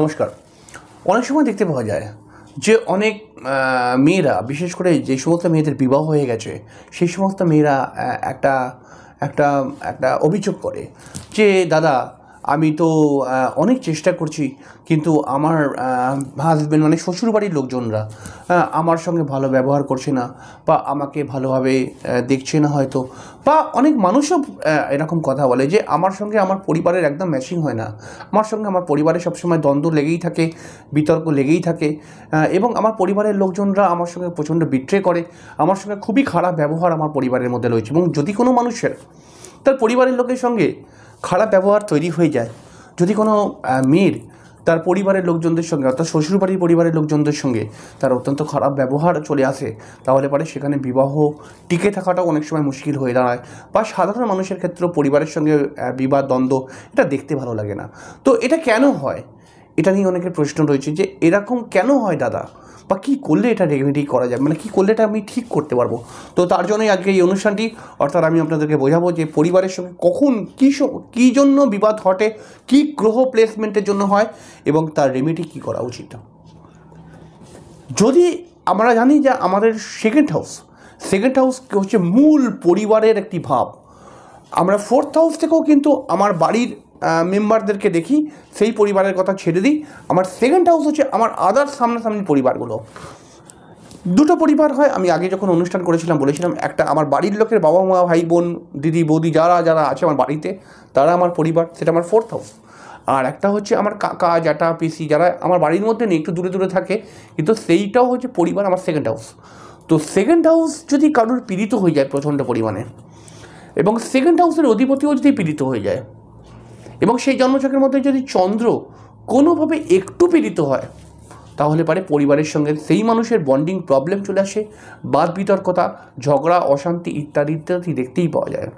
নমস্কার অনেক সময় দেখতে পাওয়া যায় যে অনেক মেয়েরা বিশেষ করে যে সমস্ত মেয়েদের বিবাহ হয়ে গেছে সেই সমস্ত মেয়েরা একটা একটা একটা অভিযোগ করে যে দাদা আমি তো অনেক চেষ্টা করছি কিন্তু আমার হাজব্যান্ড মানে শ্বশুরবাড়ির লোকজনরা আমার সঙ্গে ভালো ব্যবহার করছে না বা আমাকে ভালোভাবে দেখছে না হয়তো বা অনেক মানুষও এরকম কথা বলে যে আমার সঙ্গে আমার পরিবারের একদম ম্যাচিং হয় না আমার সঙ্গে আমার পরিবারে সবসময় দ্বন্দ্ব লেগেই থাকে বিতর্ক লেগেই থাকে এবং আমার পরিবারের লোকজনরা আমার সঙ্গে প্রচণ্ড বিট্রে করে আমার সঙ্গে খুবই খারাপ ব্যবহার আমার পরিবারের মধ্যে রয়েছে এবং যদি কোনো মানুষের তার পরিবারের লোকের সঙ্গে খারাপ ব্যবহার তৈরি হয়ে যায় যদি কোনো মেয়ের তার পরিবারের লোকজনদের সঙ্গে অর্থাৎ শ্বশুরবাড়ির পরিবারের লোকজনদের সঙ্গে তার অত্যন্ত খারাপ ব্যবহার চলে আসে তাহলে পরে সেখানে বিবাহ টিকে থাকাটাও অনেক সময় মুশকিল হয়ে দাঁড়ায় বা সাধারণ মানুষের ক্ষেত্রেও পরিবারের সঙ্গে বিবাদ দ্বন্দ্ব এটা দেখতে ভালো লাগে না তো এটা কেন হয় এটা নিয়ে অনেকের প্রশ্ন রয়েছে যে এরকম কেন হয় দাদা বা কী করলে এটা রেমেডি করা যাবে মানে কী করলে এটা আমি ঠিক করতে পারবো তো তার জন্যই আজকে এই অনুষ্ঠানটি অর্থাৎ আমি আপনাদেরকে বোঝাবো যে পরিবারের সঙ্গে কখন কী কী জন্য বিবাদ ঘটে কী গ্রহ প্লেসমেন্টের জন্য হয় এবং তার রেমেডি কী করা উচিত যদি আমরা জানি যে আমাদের সেকেন্ড হাউস সেকেন্ড হাউস হচ্ছে মূল পরিবারের একটি ভাব আমরা ফোর্থ হাউস থেকেও কিন্তু আমার বাড়ির মেম্বারদেরকে দেখি সেই পরিবারের কথা ছেড়ে দিই আমার সেকেন্ড হাউস হচ্ছে আমার আদার সামনাসামনি পরিবারগুলো দুটো পরিবার হয় আমি আগে যখন অনুষ্ঠান করেছিলাম বলেছিলাম একটা আমার বাড়ির লোকের বাবা মা ভাই বোন দিদি বৌদি যারা যারা আছে আমার বাড়িতে তারা আমার পরিবার সেটা আমার ফোর্থ হাউস আর একটা হচ্ছে আমার কাকা জাটা পিসি যারা আমার বাড়ির মধ্যে নেই একটু দূরে দূরে থাকে কিন্তু সেইটাও হচ্ছে পরিবার আমার সেকেন্ড হাউস তো সেকেন্ড হাউস যদি কারোর পীড়িত হয়ে যায় প্রচণ্ড পরিমাণে এবং সেকেন্ড হাউসের অধিপতিও যদি পীড়িত হয়ে যায় এবং সেই জন্মচক্রের মধ্যে যদি চন্দ্র কোনোভাবে একটু পীড়িত হয় তাহলে পারে পরিবারের সঙ্গে সেই মানুষের বন্ডিং প্রবলেম চলে আসে বাদ বিতর্কতা ঝগড়া অশান্তি ইত্যাদি ইত্যাদি দেখতেই পাওয়া যায়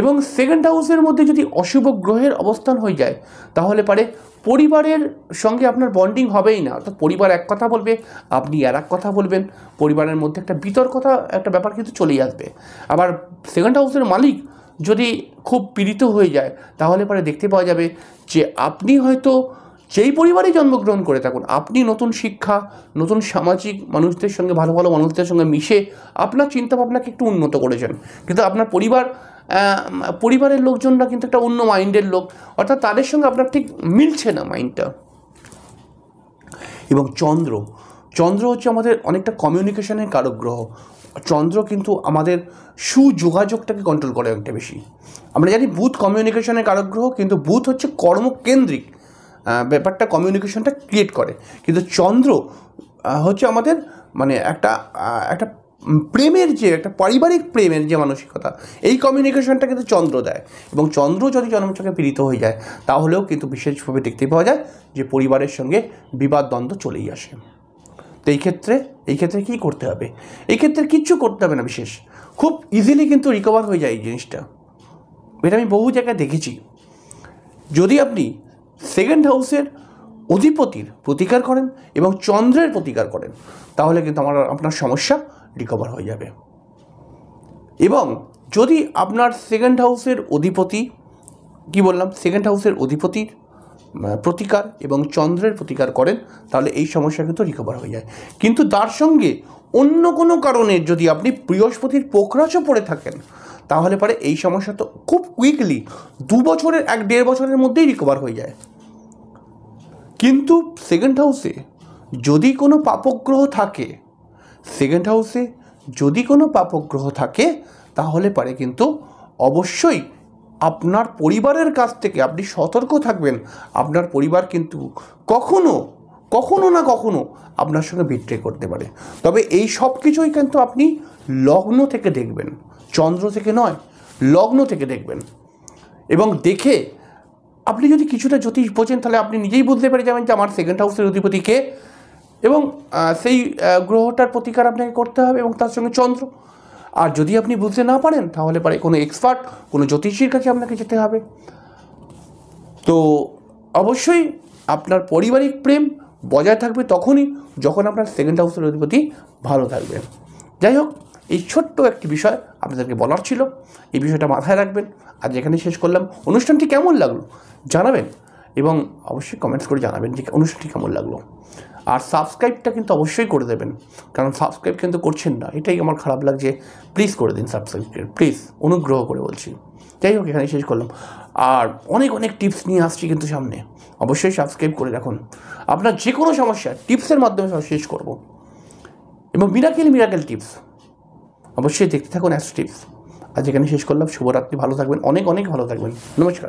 এবং সেকেন্ড হাউসের মধ্যে যদি অশুভ গ্রহের অবস্থান হয়ে যায় তাহলে পারে পরিবারের সঙ্গে আপনার বন্ডিং হবেই না অর্থাৎ পরিবার এক কথা বলবে আপনি আর এক কথা বলবেন পরিবারের মধ্যে একটা বিতর্কতা একটা ব্যাপার কিন্তু চলেই আসবে আবার সেকেন্ড হাউসের মালিক যদি খুব পীড়িত হয়ে যায় তাহলে পরে দেখতে পাওয়া যাবে যে আপনি হয়তো যেই পরিবারে জন্মগ্রহণ করে থাকুন আপনি নতুন শিক্ষা নতুন সামাজিক মানুষদের সঙ্গে ভালো ভালো মানুষদের সঙ্গে মিশে আপনার চিন্তাভাবনাকে একটু উন্নত করেছেন কিন্তু আপনার পরিবার পরিবারের লোকজনরা কিন্তু একটা অন্য মাইন্ডের লোক অর্থাৎ তাদের সঙ্গে আপনার ঠিক মিলছে না মাইন্ডটা এবং চন্দ্র চন্দ্র হচ্ছে আমাদের অনেকটা কমিউনিকেশনের কারক গ্রহ চন্দ্র কিন্তু আমাদের সুযোগাযোগটাকে কন্ট্রোল করে অনেকটা বেশি আমরা জানি বুথ কমিউনিকেশনের কারগ্রহ কিন্তু বুথ হচ্ছে কর্মকেন্দ্রিক ব্যাপারটা কমিউনিকেশনটা ক্রিয়েট করে কিন্তু চন্দ্র হচ্ছে আমাদের মানে একটা একটা প্রেমের যে একটা পারিবারিক প্রেমের যে মানসিকতা এই কমিউনিকেশনটা কিন্তু চন্দ্র দেয় এবং চন্দ্র যদি জন্মচকে পীড়িত হয়ে যায় তাহলেও কিন্তু বিশেষভাবে দেখতে পাওয়া যায় যে পরিবারের সঙ্গে বিবাদ দ্বন্দ্ব চলেই আসে তো এই ক্ষেত্রে এই ক্ষেত্রে কী করতে হবে এই ক্ষেত্রে কিচ্ছু করতে হবে না বিশেষ খুব ইজিলি কিন্তু রিকভার হয়ে যায় এই জিনিসটা এটা আমি বহু জায়গায় দেখেছি যদি আপনি সেকেন্ড হাউসের অধিপতির প্রতিকার করেন এবং চন্দ্রের প্রতিকার করেন তাহলে কিন্তু আমার আপনার সমস্যা রিকভার হয়ে যাবে এবং যদি আপনার সেকেন্ড হাউসের অধিপতি কি বললাম সেকেন্ড হাউসের অধিপতির প্রতিকার এবং চন্দ্রের প্রতিকার করেন তাহলে এই সমস্যা কিন্তু রিকভার হয়ে যায় কিন্তু তার সঙ্গে অন্য কোনো কারণে যদি আপনি বৃহস্পতির পোকরাচও পড়ে থাকেন তাহলে পরে এই সমস্যা তো খুব কুইকলি দু বছরের এক দেড় বছরের মধ্যেই রিকভার হয়ে যায় কিন্তু সেকেন্ড হাউসে যদি কোনো পাপগ্রহ থাকে সেকেন্ড হাউসে যদি কোনো পাপগ্রহ থাকে তাহলে পারে কিন্তু অবশ্যই আপনার পরিবারের কাছ থেকে আপনি সতর্ক থাকবেন আপনার পরিবার কিন্তু কখনো কখনো না কখনো আপনার সঙ্গে বিট্রে করতে পারে তবে এই সব কিছুই কিন্তু আপনি লগ্ন থেকে দেখবেন চন্দ্র থেকে নয় লগ্ন থেকে দেখবেন এবং দেখে আপনি যদি কিছুটা জ্যোতিষ বোঝেন তাহলে আপনি নিজেই বুঝতে পেরে যাবেন যে আমার সেকেন্ড হাউসের অধিপতি কে এবং সেই গ্রহটার প্রতিকার আপনাকে করতে হবে এবং তার সঙ্গে চন্দ্র আর যদি আপনি বুঝতে না পারেন তাহলে পারে কোনো এক্সপার্ট কোনো জ্যোতিষীর কাছে আপনাকে যেতে হবে তো অবশ্যই আপনার পারিবারিক প্রেম বজায় থাকবে তখনই যখন আপনার সেকেন্ড হাউসের অধিপতি ভালো থাকবে যাই হোক এই ছোট্ট একটি বিষয় আপনাদেরকে বলার ছিল এই বিষয়টা মাথায় রাখবেন আর যেখানে শেষ করলাম অনুষ্ঠানটি কেমন লাগলো জানাবেন এবং অবশ্যই কমেন্টস করে জানাবেন যে অনুষ্ঠানটি কেমন লাগলো আর সাবস্ক্রাইবটা কিন্তু অবশ্যই করে দেবেন কারণ সাবস্ক্রাইব কিন্তু করছেন না এটাই আমার খারাপ লাগছে প্লিজ করে দিন সাবস্ক্রাইব প্লিজ অনুগ্রহ করে বলছি যাই হোক এখানে শেষ করলাম আর অনেক অনেক টিপস নিয়ে আসছি কিন্তু সামনে অবশ্যই সাবস্ক্রাইব করে রাখুন আপনার যে কোনো সমস্যা টিপসের মাধ্যমে শেষ করব এবং মিরাকেল মিরাকেল টিপস অবশ্যই দেখতে থাকুন অ্যাস টিপস আজ এখানে শেষ করলাম শুভরাত্রি ভালো থাকবেন অনেক অনেক ভালো থাকবেন নমস্কার